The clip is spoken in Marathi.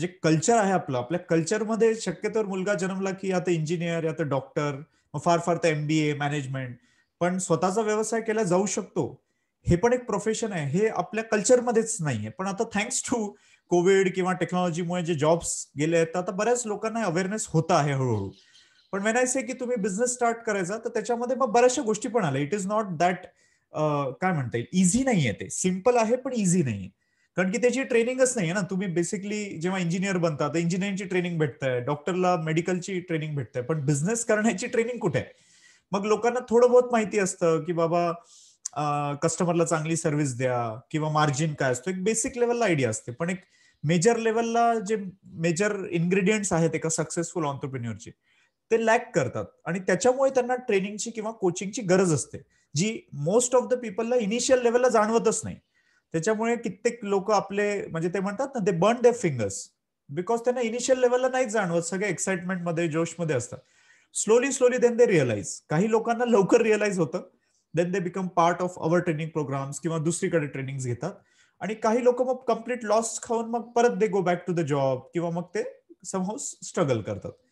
जे कल्चर आहे आपलं आपल्या कल्चरमध्ये शक्यतोवर मुलगा जन्मला की आता इंजिनियर या तर डॉक्टर फार फार तर एमबीए मॅनेजमेंट पण स्वतःचा व्यवसाय केला जाऊ शकतो हे पण एक प्रोफेशन आहे हे आपल्या कल्चरमध्येच नाहीये पण आता थँक्स टू कोविड किंवा टेक्नॉलॉजीमुळे जे जॉब्स गेले आहेत आता बऱ्याच लोकांना अवेअरनेस होत आहे हळूहळू पण से की तुम्ही बिझनेस स्टार्ट करायचा तर त्याच्यामध्ये मग बऱ्याचशा गोष्टी पण आल्या इट इज नॉट दॅट काय म्हणता येईल इझी आहे ते सिम्पल आहे पण इझी आहे कारण की त्याची ट्रेनिंगच नाही ना तुम्ही बेसिकली जेव्हा इंजिनियर बनता तर इंजिनिअरिंगची ट्रेनिंग भेटतंय डॉक्टरला मेडिकलची ट्रेनिंग भेटतंय पण बिझनेस करण्याची ट्रेनिंग कुठे मग लोकांना थोडं बहुत माहिती असतं की बाबा कस्टमरला चांगली सर्व्हिस द्या किंवा मार्जिन काय असतो एक बेसिक लेवलला आयडिया असते पण एक मेजर लेवलला जे मेजर इन्ग्रेडियंट्स आहेत एका सक्सेसफुल ऑन्टरप्रिन्युअरचे ते लॅक करतात आणि त्याच्यामुळे त्यांना ट्रेनिंगची किंवा कोचिंगची गरज असते जी मोस्ट ऑफ द पीपलला इनिशियल लेवलला जाणवतच नाही त्याच्यामुळे कित्येक लोक आपले म्हणजे ते म्हणतात ना ते बर्न दे फिंगर्स बिकॉज त्यांना इनिशियल लेवलला नाही जाणवत सगळे एक्साइटमेंटमध्ये मध्ये असतात slowly slowly then they realize काही लोकांना लवकर रिअलाइज होतं then they become part of our training programs किंवा दुसरीकडे ट्रेनिंग घेतात आणि काही लोक मग कम्प्लीट लॉस खाऊन मग परत they go back to the job किंवा मग ते समहाऊ स्ट्रगल करतात